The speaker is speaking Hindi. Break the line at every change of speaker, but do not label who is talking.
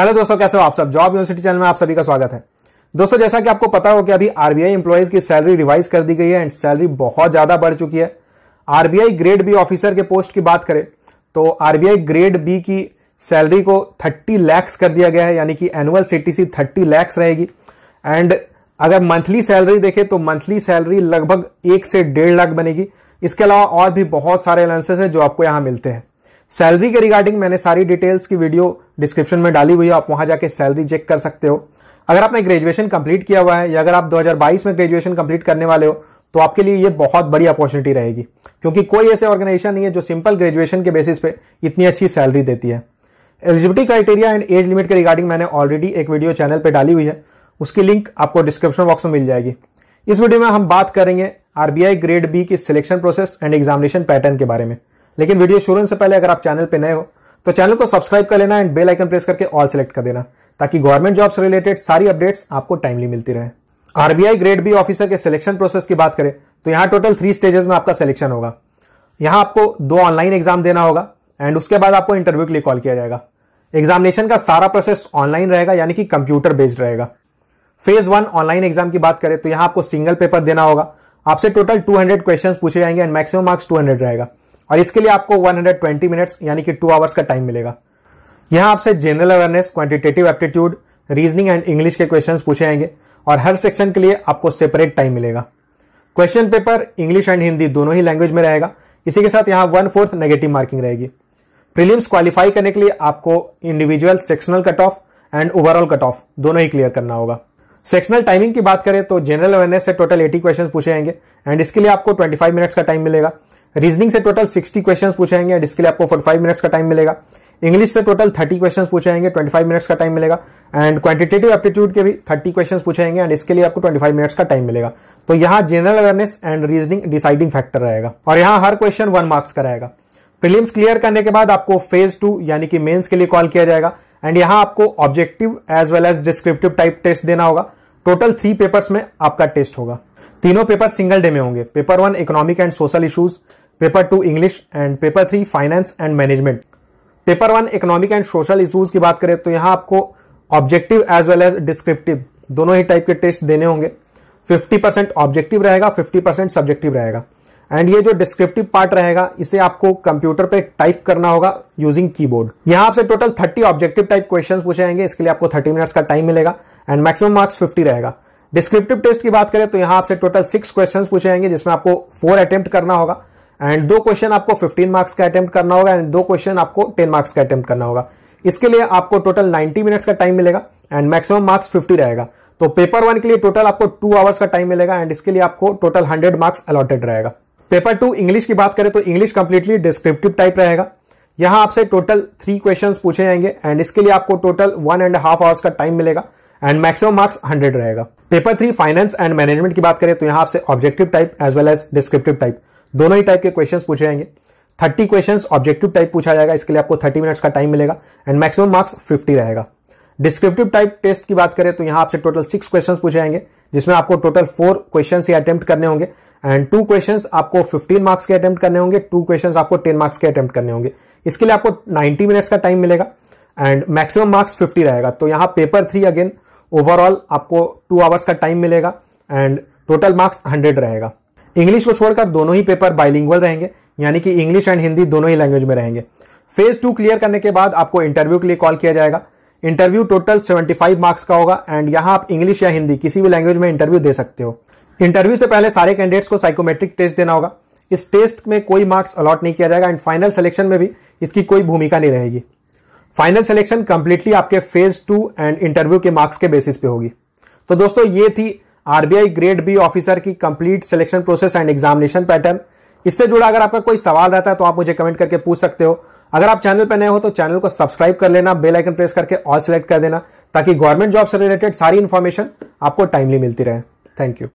हेलो दोस्तों कैसे हो आप सब जॉब यूनिवर्सिटी चैनल में आप सभी का स्वागत है दोस्तों जैसा कि आपको पता हो कि अभी आरबीआई एम्प्लॉयज की सैलरी रिवाइज कर दी गई है एंड सैलरी बहुत ज्यादा बढ़ चुकी है आरबीआई ग्रेड बी ऑफिसर के पोस्ट की बात करें तो आरबीआई ग्रेड बी की सैलरी को थर्टी लैक्स कर दिया गया है यानी कि एनुअल सी थर्टी लैक्स रहेगी एंड अगर मंथली सैलरी देखें तो मंथली सैलरी लगभग एक से डेढ़ लाख बनेगी इसके अलावा और भी बहुत सारे अलाउंसेस हैं जो आपको यहाँ मिलते हैं सैलरी के रिगार्डिंग मैंने सारी डिटेल्स की वीडियो डिस्क्रिप्शन में डाली हुई है आप वहां जाके सैलरी चेक कर सकते हो अगर आपने ग्रेजुएशन कंप्लीट किया हुआ है या अगर आप 2022 में ग्रेजुएशन कंप्लीट करने वाले हो तो आपके लिए ये बहुत बड़ी अपॉर्चुनिटी रहेगी क्योंकि कोई ऐसे ऑर्गेनाइजेशन नहीं है जो सिंपल ग्रेजुएशन के बेसिस पे इतनी अच्छी सैलरी देती है eligibility criteria and age limit के रिगार्डिंग मैंने ऑलरेडी एक वीडियो चैनल पर डाली हुई है उसकी लिंक आपको डिस्क्रिप्शन बॉक्स में मिल जाएगी इस वीडियो में हम बात करेंगे आरबीआई ग्रेड बी की selection process and examination pattern के बारे में लेकिन वीडियो शुरू होने से पहले अगर आप चैनल पर नए हो तो चैनल को सब्सक्राइब कर लेना एंड बेल आइकन प्रेस करके ऑल सेलेक्ट कर देना ताकि गवर्नमेंट जॉब्स रिलेटेड सारी अपडेट्स आपको टाइमली मिलती रहे आरबीआई ग्रेड बी ऑफिसर के सिलेक्शन प्रोसेस की बात करें तो यहां टोटल थ्री स्टेजेस में आपका सिलेक्शन होगा यहां आपको दो ऑनलाइन एग्जाम देना होगा एंड उसके बाद आपको इंटरव्यू के लिए कॉल किया जाएगा एग्जामिनेशन का सारा प्रोसेस ऑनलाइन रहेगा यानी कि कंप्यूटर बेस्ड रहेगा फेज वन ऑनलाइन एग्जाम की बात करें तो यहां आपको सिंगल पेपर देना होगा आपसे टोटल 200 क्वेश्चंस पूछे जाएंगे एंड मैक्सिमम मार्क्स 200 रहेगा और इसके लिए आपको 120 मिनट्स यानी कि टू आवर्स का टाइम मिलेगा यहाँ आपसे general awareness quantitative aptitude reasoning and English के क्वेश्चन पूछे जाएंगे और हर सेक्शन के लिए आपको सेपरेट टाइम मिलेगा question paper English and Hindi दोनों ही लैंग्वेज में रहेगा इसी के साथ यहाँ वन फोर्थ नेगेटिव मार्किंग रहेगी प्रीलिम्स क्वालिफाई करने के लिए आपको individual sectional cut off and overall cut off दोनों ही क्लियर करना होगा सेक्शनल टाइमिंग की बात करें तो जनरल अवेयरनेस से टोटल 80 क्वेश्चन पूछे जाएंगे एंड इसके लिए आपको 25 मिनट्स का टाइम मिलेगा रीजनिंग से टोटल 60 क्वेश्चंस पूछेंगे एंड इसके लिए आपको 45 मिनट्स का टाइम मिलेगा इंग्लिश से टोटल 30 क्वेश्चंस पूछाएंगे 25 मिनट्स का टाइम मिलेगा एंड क्वांटिटेटिव एप्टीट्यूड के भी 30 क्वेश्चंस पूछाएंगे एंड इसके लिए आपको 25 मिनट्स का टाइम मिलेगा तो यहाँ general awareness and reasoning deciding factor रहेगा और यहाँ हर क्वेश्चन वन मार्क्स का रहेगा प्रीलिम्स क्लियर करने के बाद आपको फेज टू यानी कि मेन्स के लिए कॉल किया जाएगा एंड यहाँ आपको objective as well as descriptive type test देना होगा टोटल थ्री पेपर्स में आपका टेस्ट होगा तीनों पेपर सिंगल डे में होंगे paper one economic and social issues paper two English and paper three finance and management paper one economic and social issues की बात करें तो यहां आपको objective as well as descriptive दोनों ही टाइप के टेस्ट देने होंगे 50% ऑब्जेक्टिव रहेगा 50% सब्जेक्टिव रहेगा एंड ये जो डिस्क्रिप्टिव पार्ट रहेगा इसे आपको कंप्यूटर पे टाइप करना होगा यूजिंग कीबोर्ड यहाँ आपसे टोटल 30 ऑब्जेक्टिव टाइप क्वेश्चंस पूछे जाएंगे इसके लिए आपको 30 मिनट्स का टाइम मिलेगा एंड मैक्सिमम मार्क्स 50 रहेगा डिस्क्रिप्टिव टेस्ट की बात करें तो यहाँ आपसे टोटल सिक्स क्वेश्चन पूछे जाएंगे जिसमें आपको फोर अटेम्प्ट करना होगा एंड दो क्वेश्चन आपको फिफ्टीन मार्क्स का अटेम्प्ट करना होगा एंड दो क्वेश्चन आपको टेन मार्क्स का अटेम्प्ट करना होगा इसके लिए आपको टोटल 90 मिनट्स का टाइम मिलेगा एंड मैक्सिमम मार्क्स फिफ्टी रहेगा तो पेपर वन के लिए टोटल आपको टू आवर्स का टाइम मिलेगा एंड इसके लिए आपको टोटल हंड्रेड मार्क्स अलॉटेड रहेगा पेपर टू इंग्लिश की बात करें तो इंग्लिश कंप्लीटली डिस्क्रिप्टिव टाइप रहेगा यहाँ आपसे टोटल थ्री क्वेश्चन पूछे जाएंगे एंड इसके लिए आपको total one and half hours का टाइम मिलेगा एंड मैक्सिमम मार्क्स हंड्रेड रहेगा paper three finance and management की बात करें तो यहां आपसे objective type as well as descriptive type दोनों ही टाइप के क्वेश्चन पूछे जाएंगे थर्टी क्वेश्चन ऑब्जेक्टिव टाइप पूछा जाएगा इसके लिए आपको थर्टी मिनट्स का टाइम मिलेगा एंड मैक्सिमम मार्क्स फिफ्टी रहेगा डिस्क्रिप्टिव टाइप टेस्ट की बात करें तो यहाँ आपसे टोटल सिक्स क्वेश्चन पूछे जाएंगे जिसमें आपको टोटल फोर क्वेश्चन ही अटेम्प्ट करने होंगे एंड टू क्वेश्चंस आपको 15 मार्क्स के अटेम्प्ट करने होंगे टू क्वेश्चंस आपको 10 मार्क्स के अटेम्प्ट करने होंगे इसके लिए आपको 90 मिनट्स का टाइम मिलेगा एंड मैक्सिमम मार्क्स 50 रहेगा तो यहाँ पेपर थ्री अगेन ओवरऑल आपको टू आवर्स का टाइम मिलेगा एंड टोटल मार्क्स हंड्रेड रहेगा इंग्लिश को छोड़कर दोनों ही पेपर बाइलिंगुअल रहेंगे यानी कि इंग्लिश एंड हिंदी दोनों ही लैंग्वेज में रहेंगे फेज टू क्लियर करने के बाद आपको इंटरव्यू के लिए कॉल किया जाएगा इंटरव्यू टोटल सेवेंटी मार्क्स का होगा एंड यहाँ आप इंग्लिश या हिंदी किसी भी लैंग्वेज में इंटरव्यू दे सकते हो इंटरव्यू से पहले सारे कैंडिडेट्स को साइकोमेट्रिक टेस्ट देना होगा इस टेस्ट में कोई मार्क्स अलॉट नहीं किया जाएगा एंड फाइनल सिलेक्शन में भी इसकी कोई भूमिका नहीं रहेगी फाइनल सिलेक्शन कंप्लीटली आपके फेज टू एंड इंटरव्यू के मार्क्स के बेसिस पे होगी तो दोस्तों ये थी आरबीआई ग्रेड बी ऑफिसर की complete selection process and examination pattern इससे जुड़ा अगर आपका कोई सवाल रहता है तो आप मुझे कमेंट करके पूछ सकते हो अगर आप चैनल पर नए हो तो चैनल को सब्सक्राइब कर लेना बेल आइकन प्रेस करके ऑल सेलेक्ट कर देना ताकि गवर्नमेंट जॉब से रिलेटेड सारी इन्फॉर्मेशन आपको टाइमली मिलती रहे थैंक यू